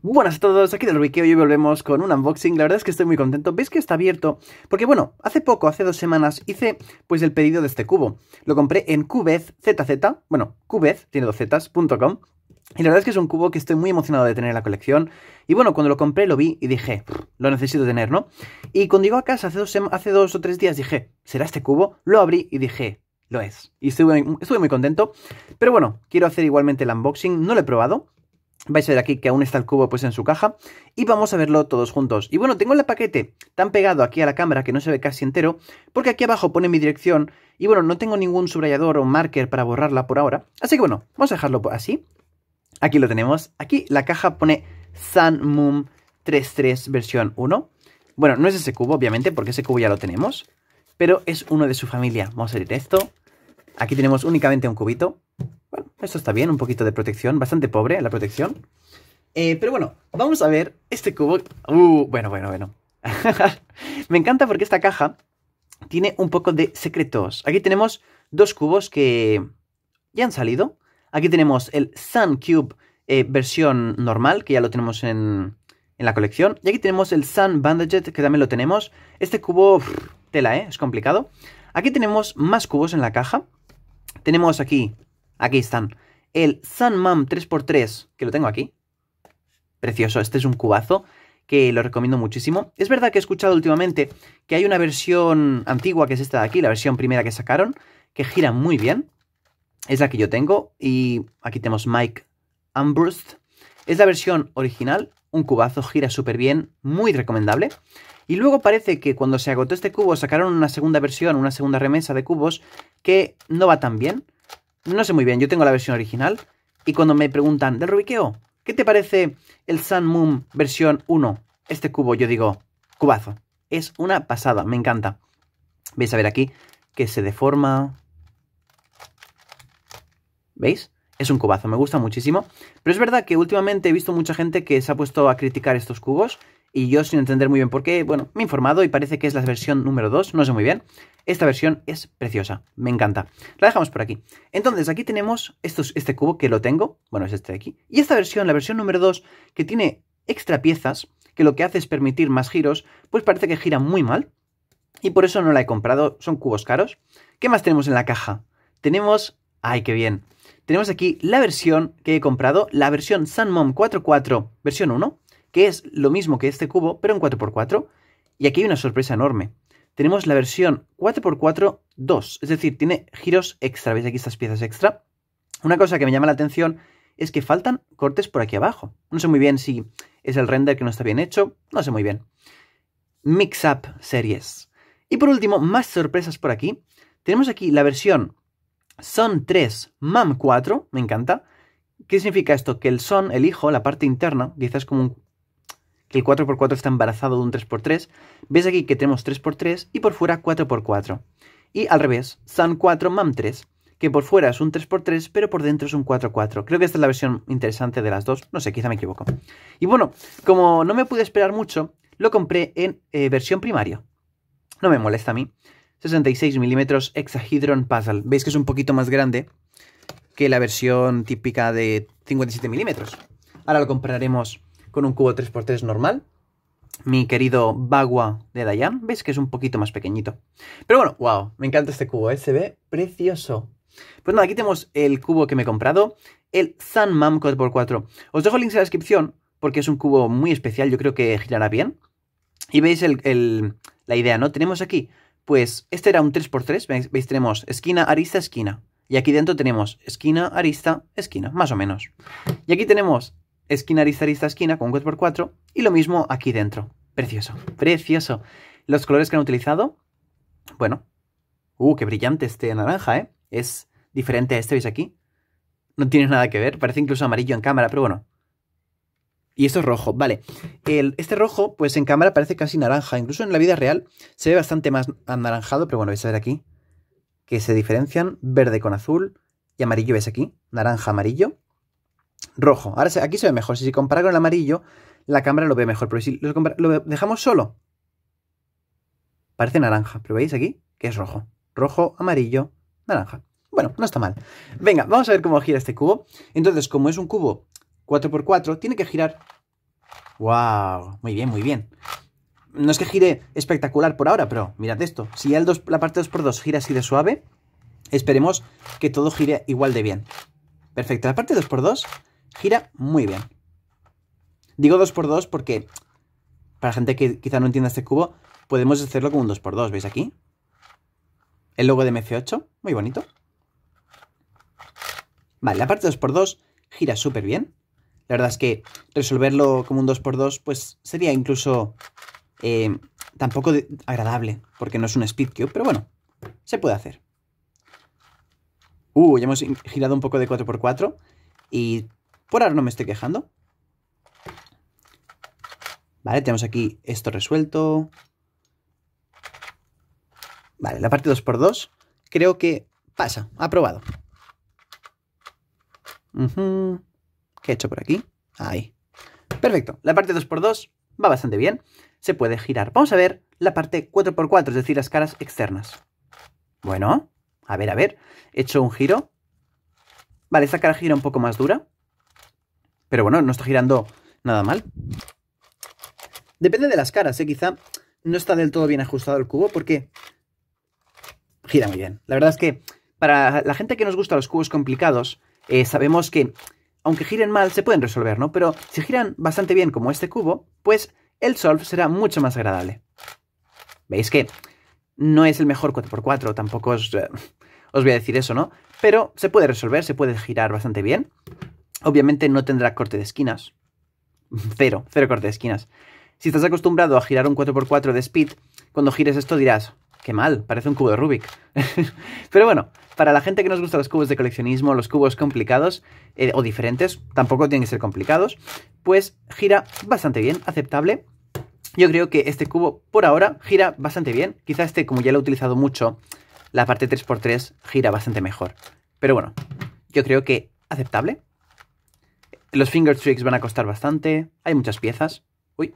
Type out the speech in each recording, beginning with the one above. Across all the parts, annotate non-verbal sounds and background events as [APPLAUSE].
Buenas a todos, aquí del Rubiqueo y hoy volvemos con un unboxing, la verdad es que estoy muy contento, veis que está abierto, porque bueno, hace poco, hace dos semanas, hice pues el pedido de este cubo, lo compré en cubezzz, bueno, cubez, tiene dos zetas, com, y la verdad es que es un cubo que estoy muy emocionado de tener en la colección, y bueno, cuando lo compré lo vi y dije, lo necesito tener, ¿no? Y cuando llegó a casa hace dos, o tres días dije, ¿será este cubo? Lo abrí y dije, lo es. Y estuve, muy contento. Pero bueno, quiero hacer igualmente el unboxing. No lo he probado. Vais a ver aquí que aún está el cubo pues en su caja y vamos a verlo todos juntos. Y bueno, tengo el paquete tan pegado aquí a la cámara que no se ve casi entero porque aquí abajo pone mi dirección y bueno, no tengo ningún subrayador o marker para borrarla por ahora. Así que bueno, vamos a dejarlo así. Aquí lo tenemos. Aquí la caja pone Sun Moon 33 versión 1. Bueno, no es ese cubo, obviamente, porque ese cubo ya lo tenemos. Pero es uno de su familia. Vamos a abrir esto. Aquí tenemos únicamente un cubito. Esto está bien, un poquito de protección. Bastante pobre la protección. Eh, pero bueno, vamos a ver este cubo. Uh, bueno, bueno, bueno. [LAUGHS] Me encanta porque esta caja tiene un poco de secretos. Aquí tenemos dos cubos que ya han salido. Aquí tenemos el Sun Cube eh, versión normal, que ya lo tenemos en, la colección. Y aquí tenemos el Sun Bandaged, que también lo tenemos. Este cubo, tela, ¿eh? Es complicado. Aquí tenemos más cubos en la caja. Tenemos aquí Aquí están. El Sunmam 3x3, que lo tengo aquí. Precioso, este es un cubazo que lo recomiendo muchísimo. Es verdad que he escuchado últimamente que hay una versión antigua, que es esta de aquí, la versión primera que sacaron, que gira muy bien. Es la que yo tengo. Y aquí tenemos Mike Ambrust. Es la versión original, un cubazo, gira súper bien, muy recomendable. Y luego parece que cuando se agotó este cubo sacaron una segunda versión, una segunda remesa de cubos que no va tan bien. No sé muy bien, yo tengo la versión original. Y cuando me preguntan del rubikeo ¿qué te parece el Sun Moon versión 1? Este cubo, yo digo, cubazo. Es una pasada, me encanta. veis a ver aquí que se deforma. ¿Veis? Es un cubazo, me gusta muchísimo. Pero es verdad que últimamente he visto mucha gente que se ha puesto a criticar estos cubos y yo sin entender muy bien por qué, bueno, me he informado y parece que es la versión número 2, no sé muy bien. Esta versión es preciosa, me encanta. La dejamos por aquí. Entonces, aquí tenemos este cubo que lo tengo, bueno, es este de aquí. Y esta versión, la versión número 2, que tiene extra piezas, que lo que hace es permitir más giros, pues parece que gira muy mal. Y por eso no la he comprado, son cubos caros. ¿Qué más tenemos en la caja? Tenemos... ¡Ay, qué bien! Tenemos aquí la versión que he comprado, la versión Mom 4.4, versión 1, es lo mismo que este cubo, pero en 4x4. Y aquí hay una sorpresa enorme. Tenemos la versión 4x4 2, es decir, tiene giros extra, veis aquí estas piezas extra. Una cosa que me llama la atención es que faltan cortes por aquí abajo. No sé muy bien si es el render que no está bien hecho, no sé muy bien. Mix Up Series. Y por último, más sorpresas por aquí. Tenemos aquí la versión Son 3 MAM 4, me encanta. ¿Qué significa esto? Que el son, el hijo, la parte interna, quizás como un que el 4x4 está embarazado de un 3x3. Ves aquí que tenemos 3x3 y por fuera 4x4. Y al revés, Sun 4, Mam 3, que por fuera es un 3x3, pero por dentro es un 4x4. Creo que esta es la versión interesante de las dos. No sé, quizá me equivoco. Y bueno, como no me pude esperar mucho, lo compré en eh, versión primaria. No me molesta a mí. 66 milímetros hexahedron puzzle. Veis que es un poquito más grande que la versión típica de 57 milímetros. Ahora lo compraremos con un cubo 3x3 normal. Mi querido Bagua de Dayan, ¿Veis que es un poquito más pequeñito? Pero bueno, wow, me encanta este cubo, ¿eh? se ve precioso. Pues nada, aquí tenemos el cubo que me he comprado, el Mam 4x4. Os dejo links en la descripción porque es un cubo muy especial, yo creo que girará bien. Y veis la idea, ¿no? Tenemos aquí, pues, este era un 3x3, 3 ¿Veis? Tenemos esquina, arista, esquina. Y aquí dentro tenemos esquina, arista, esquina, más o menos. Y aquí tenemos esquina arista esquina con 4x4 y lo mismo aquí dentro. Precioso, precioso. Los colores que han utilizado, bueno, uh, qué brillante este naranja, ¿eh? Es diferente a este, ¿veis aquí? No tiene nada que ver, parece incluso amarillo en cámara, pero bueno. Y esto es rojo, vale. El, este rojo, pues en cámara parece casi naranja, incluso en la vida real se ve bastante más anaranjado, pero bueno, vais a ver aquí que se diferencian verde con azul y amarillo, ¿ves aquí? Naranja, amarillo rojo. Ahora aquí se ve mejor. Si se compara con el amarillo, la cámara lo ve mejor. Pero si lo, dejamos solo, parece naranja. Pero veis aquí que es rojo. Rojo, amarillo, naranja. Bueno, no está mal. Venga, vamos a ver cómo gira este cubo. Entonces, como es un cubo 4x4, tiene que girar... ¡Wow! Muy bien, muy bien. No es que gire espectacular por ahora, pero mirad esto. Si ya el dos, la parte 2x2 gira así de suave, esperemos que todo gire igual de bien. Perfecto. La parte 2x2 Gira muy bien. Digo 2x2 porque, para gente que quizá no entienda este cubo, podemos hacerlo como un 2x2, ¿veis aquí? El logo de MC8, muy bonito. Vale, la parte 2x2 gira súper bien. La verdad es que resolverlo como un 2x2 pues sería incluso eh, tampoco agradable, porque no es un speed cube, pero bueno, se puede hacer. Uh, ya hemos girado un poco de 4x4 y por ahora no me estoy quejando. Vale, tenemos aquí esto resuelto. Vale, la parte 2x2 creo que pasa, aprobado. ¿Qué he hecho por aquí? Ahí. Perfecto, la parte 2x2 va bastante bien. Se puede girar. Vamos a ver la parte 4x4, es decir, las caras externas. Bueno, a ver, a ver. He hecho un giro. Vale, esta cara gira un poco más dura. Pero bueno, no está girando nada mal. Depende de las caras, ¿eh? Quizá no está del todo bien ajustado el cubo porque gira muy bien. La verdad es que para la gente que nos gusta los cubos complicados, eh, sabemos que aunque giren mal, se pueden resolver, ¿no? Pero si giran bastante bien como este cubo, pues el solve será mucho más agradable. Veis que no es el mejor 4x4, tampoco os, eh, os voy a decir eso, ¿no? Pero se puede resolver, se puede girar bastante bien. Obviamente no tendrá corte de esquinas. [LAUGHS] Cero, cero corte de esquinas. Si estás acostumbrado a girar un 4x4 de speed, cuando gires esto dirás, qué mal, parece un cubo de Rubik. [LAUGHS] Pero bueno, para la gente que nos gusta los cubos de coleccionismo, los cubos complicados eh, o diferentes, tampoco tienen que ser complicados, pues gira bastante bien, aceptable. Yo creo que este cubo por ahora gira bastante bien. Quizá este, como ya lo he utilizado mucho, la parte 3x3 gira bastante mejor. Pero bueno, yo creo que aceptable. Los finger tricks van a costar bastante. Hay muchas piezas. Uy.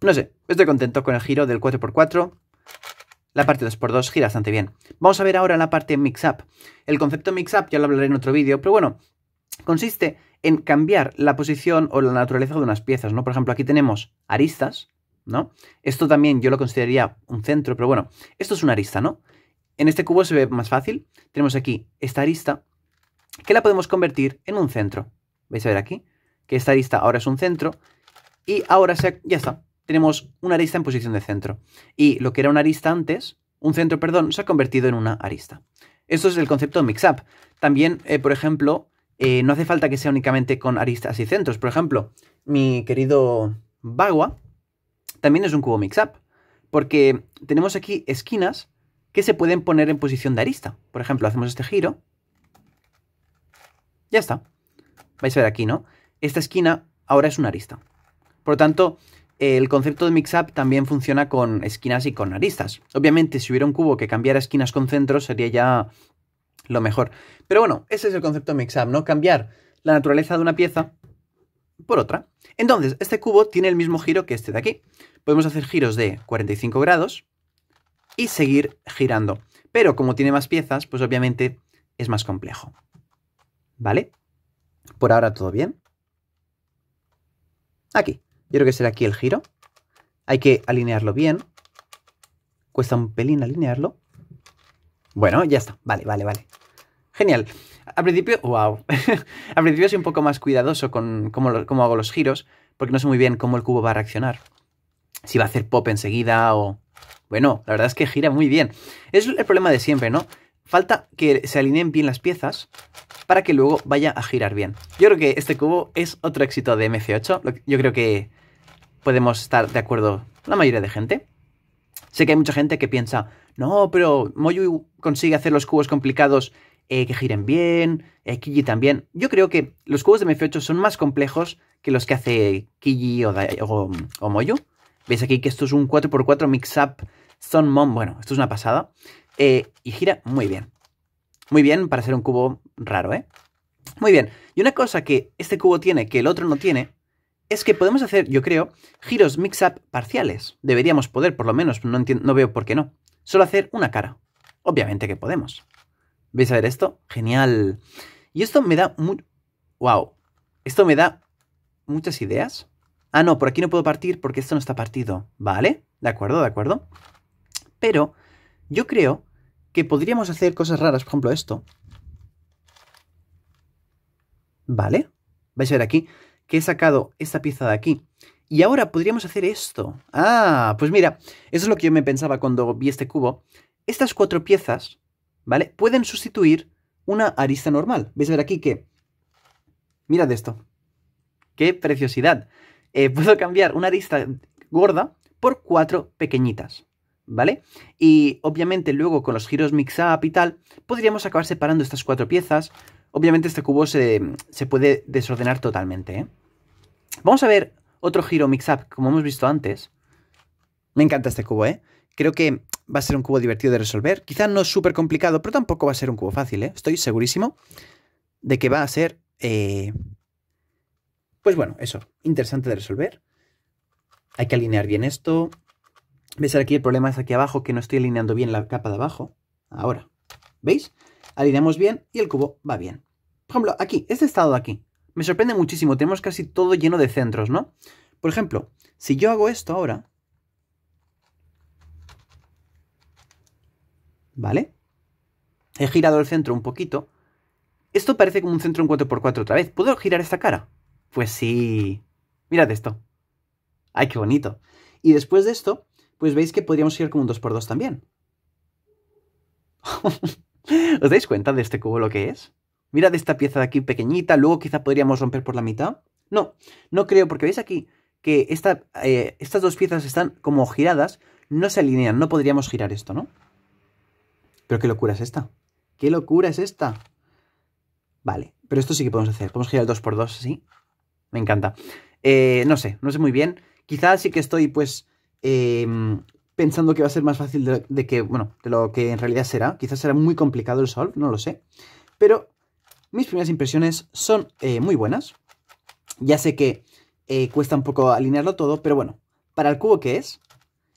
No sé, estoy contento con el giro del 4x4. La parte 2x2 gira bastante bien. Vamos a ver ahora la parte mix-up. El concepto mix-up ya lo hablaré en otro vídeo, pero bueno, consiste en cambiar la posición o la naturaleza de unas piezas, ¿no? Por ejemplo, aquí tenemos aristas, ¿no? Esto también yo lo consideraría un centro, pero bueno, esto es una arista, ¿no? En este cubo se ve más fácil. Tenemos aquí esta arista, que la podemos convertir en un centro, vais a ver aquí, que esta arista ahora es un centro, y ahora ya está, tenemos una arista en posición de centro. Y lo que era una arista antes, un centro, perdón, se ha convertido en una arista. Esto es el concepto de mix-up. También, eh, por ejemplo, eh, no hace falta que sea únicamente con aristas y centros. Por ejemplo, mi querido Bagua también es un cubo mix-up, porque tenemos aquí esquinas que se pueden poner en posición de arista. Por ejemplo, hacemos este giro. Ya está vais a ver aquí, ¿no? Esta esquina ahora es una arista. Por lo tanto, el concepto de mix-up también funciona con esquinas y con aristas. Obviamente, si hubiera un cubo que cambiara esquinas con centros, sería ya lo mejor. Pero bueno, ese es el concepto de mix-up, ¿no? Cambiar la naturaleza de una pieza por otra. Entonces, este cubo tiene el mismo giro que este de aquí. Podemos hacer giros de 45 grados y seguir girando. Pero como tiene más piezas, pues obviamente es más complejo. ¿Vale? Por ahora todo bien. Aquí. Yo creo que será aquí el giro. Hay que alinearlo bien. Cuesta un pelín alinearlo. Bueno, ya está. Vale, vale, vale. Genial. Al principio, wow. [LAUGHS] Al principio soy un poco más cuidadoso con cómo, cómo hago los giros, porque no sé muy bien cómo el cubo va a reaccionar. Si va a hacer pop enseguida o... Bueno, la verdad es que gira muy bien. Es el problema de siempre, ¿no? Falta que se alineen bien las piezas para que luego vaya a girar bien. Yo creo que este cubo es otro éxito de MC8. Yo creo que podemos estar de acuerdo la mayoría de gente. Sé que hay mucha gente que piensa, no, pero Moyu consigue hacer los cubos complicados eh, que giren bien, eh, Kiji también. Yo creo que los cubos de mf 8 son más complejos que los que hace Kiji o, Moyu. Veis aquí que esto es un 4x4 mix-up son Bueno, esto es una pasada. Eh, y gira muy bien. Muy bien para ser un cubo raro, ¿eh? Muy bien, y una cosa que este cubo tiene que el otro no tiene es que podemos hacer, yo creo, giros mix-up parciales. Deberíamos poder, por lo menos, no, no veo por qué no. Solo hacer una cara. Obviamente que podemos. ¿Veis a ver esto? Genial. Y esto me da... Muy... ¡Wow! Esto me da muchas ideas. Ah, no, por aquí no puedo partir porque esto no está partido. Vale, de acuerdo, de acuerdo. Pero yo creo que podríamos hacer cosas raras, por ejemplo esto. ¿Vale? Vais a ver aquí que he sacado esta pieza de aquí. Y ahora podríamos hacer esto. Ah, pues mira, eso es lo que yo me pensaba cuando vi este cubo. Estas cuatro piezas, ¿vale? Pueden sustituir una arista normal. Vais a ver aquí que... Mirad esto. ¡Qué preciosidad! Eh, puedo cambiar una arista gorda por cuatro pequeñitas, ¿vale? Y obviamente luego con los giros mix-up y tal, podríamos acabar separando estas cuatro piezas, Obviamente este cubo se, puede desordenar totalmente. ¿eh? Vamos a ver otro giro mix-up, como hemos visto antes. Me encanta este cubo, ¿eh? Creo que va a ser un cubo divertido de resolver. Quizá no es súper complicado, pero tampoco va a ser un cubo fácil, ¿eh? Estoy segurísimo de que va a ser... Eh, pues bueno, eso, interesante de resolver. Hay que alinear bien esto. ¿Ves aquí el problema es aquí abajo, que no estoy alineando bien la capa de abajo? Ahora, ¿veis? Alineamos bien y el cubo va bien. Por ejemplo, aquí, este estado de aquí. Me sorprende muchísimo, tenemos casi todo lleno de centros, ¿no? Por ejemplo, si yo hago esto ahora... ¿Vale? He girado el centro un poquito. Esto parece como un centro en 4x4 otra vez. ¿Puedo girar esta cara? Pues sí. Mirad esto. ¡Ay, qué bonito! Y después de esto, pues veis que podríamos ir como un 2x2 también. [LAUGHS] ¿Os dais cuenta de este cubo lo que es? de esta pieza de aquí pequeñita, luego quizá podríamos romper por la mitad. No, no creo, porque veis aquí que eh, estas dos piezas están como giradas, no se alinean, no podríamos girar esto, ¿no? Pero qué locura es esta. ¿Qué locura es esta? Vale, pero esto sí que podemos hacer. Podemos girar el 2x2, ¿sí? Me encanta. Eh, no sé, no sé muy bien. Quizá sí que estoy, pues, em, pensando que va a ser más fácil de, que, bueno, de lo que en realidad será. Quizás será muy complicado el solve, no lo sé. Pero mis primeras impresiones son eh, muy buenas. Ya sé que eh, cuesta un poco alinearlo todo, pero bueno, para el cubo que es,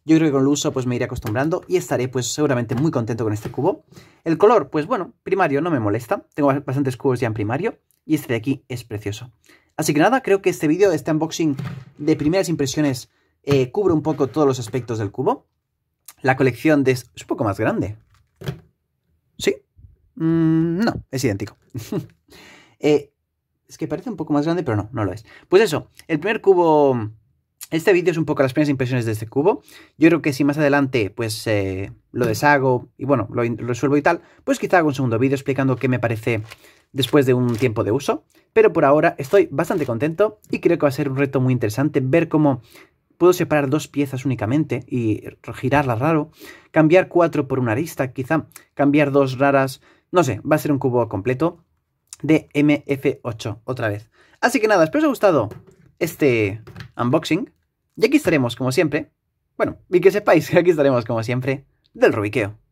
yo creo que con el uso pues me iré acostumbrando y estaré pues seguramente muy contento con este cubo. El color, pues bueno, primario no me molesta. Tengo bastantes cubos ya en primario y este de aquí es precioso. Así que nada, creo que este vídeo, este unboxing de primeras impresiones eh, cubre un poco todos los aspectos del cubo. La colección de... es un poco más grande. Sí, Mm, no, es idéntico. [LAUGHS] Eh, es que parece un poco más grande, pero no, no lo es. Pues eso, el primer cubo... Este vídeo es un poco las primeras impresiones de este cubo. Yo creo que si más adelante pues eh, lo deshago y bueno, lo, lo resuelvo y tal, pues quizá hago un segundo vídeo explicando qué me parece después de un tiempo de uso. Pero por ahora estoy bastante contento y creo que va a ser un reto muy interesante ver cómo puedo separar dos piezas únicamente y girarlas raro, cambiar cuatro por una arista, quizá cambiar dos raras no sé, va a ser un cubo completo de MF8 otra vez. Así que nada, espero os haya gustado este unboxing. Y aquí estaremos como siempre. Bueno, y que sepáis que aquí estaremos como siempre del Rubiqueo.